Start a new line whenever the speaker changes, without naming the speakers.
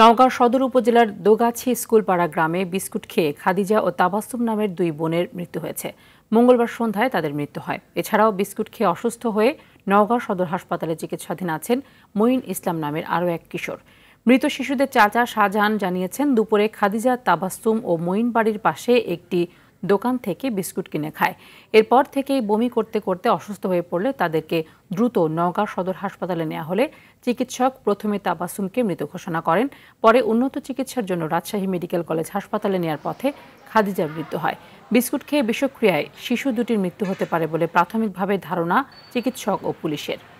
নওগাঁ সদর উপজেলার দোগাছি স্কুলপাড়া গ্রামে বিস্কুট খেয়ে খাদিজা ও তাবাস্তুম নামের দুই বোনের মৃত্যু হয়েছে মঙ্গলবার সন্ধ্যায় তাদের মৃত্যু হয় এছাড়াও বিস্কুট খেয়ে অসুস্থ হয়ে নওগাঁ সদর হাসপাতালে চিকিৎসাধীন আছেন মঈন ইসলাম নামের আরও এক কিশোর মৃত শিশুদের চাচা শাহজাহান জানিয়েছেন দুপুরে খাদিজা তাবাস্তুম ও মঈন বাড়ির পাশে একটি দোকান থেকে বিস্কুট কিনে খায় এরপর থেকেই বমি করতে করতে অসুস্থ হয়ে পড়লে তাদেরকে দ্রুত নওগাঁ সদর হাসপাতালে নেওয়া হলে চিকিৎসক প্রথমে তাবাসুমকে মৃত ঘোষণা করেন পরে উন্নত চিকিৎসার জন্য রাজশাহী মেডিকেল কলেজ হাসপাতালে নেওয়ার পথে খাদিজার মৃত্যু হয় বিস্কুট খেয়ে বিষক্রিয়ায় শিশু দুটির মৃত্যু হতে পারে বলে প্রাথমিকভাবে ধারণা চিকিৎসক ও পুলিশের